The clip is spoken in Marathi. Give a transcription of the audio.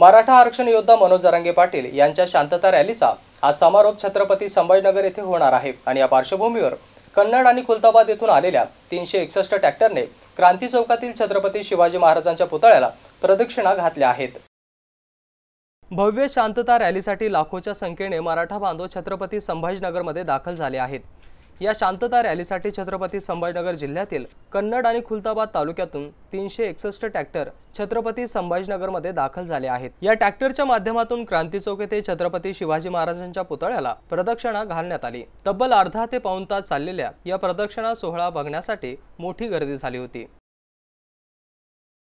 मराठा आरक्षण योद्धा मनोज रंगे पाटील यांच्या शांतता रॅलीचा आज समारोप छत्रपती संभाजीनगर येथे होणार आहे आणि या पार्श्वभूमीवर कन्नड आणि खुलताबाद येथून आलेल्या तीनशे एकसष्ट ट्रॅक्टरने क्रांती चौकातील छत्रपती शिवाजी महाराजांच्या पुतळ्याला प्रदक्षिणा घातल्या आहेत भव्य शांतता रॅलीसाठी लाखोच्या संख्येने मराठा बांधव छत्रपती संभाजीनगरमध्ये दाखल झाले आहेत या शांतता रॅलीसाठी छत्रपती संभाजीनगर जिल्ह्यातील कन्नड आणि खुलताबाद तालुक्यातून तीनशे एकसष्ट ट्रॅक्टर छत्रपती संभाजीनगरमध्ये दाखल झाले आहेत या ट्रॅक्टरच्या माध्यमातून क्रांती चौक येथे छत्रपती शिवाजी महाराजांच्या पुतळ्याला प्रदक्षिणा घालण्यात आली तब्बल अर्धा ते पाऊन तास चाललेल्या या प्रदक्षिणा सोहळा बघण्यासाठी मोठी गर्दी झाली होती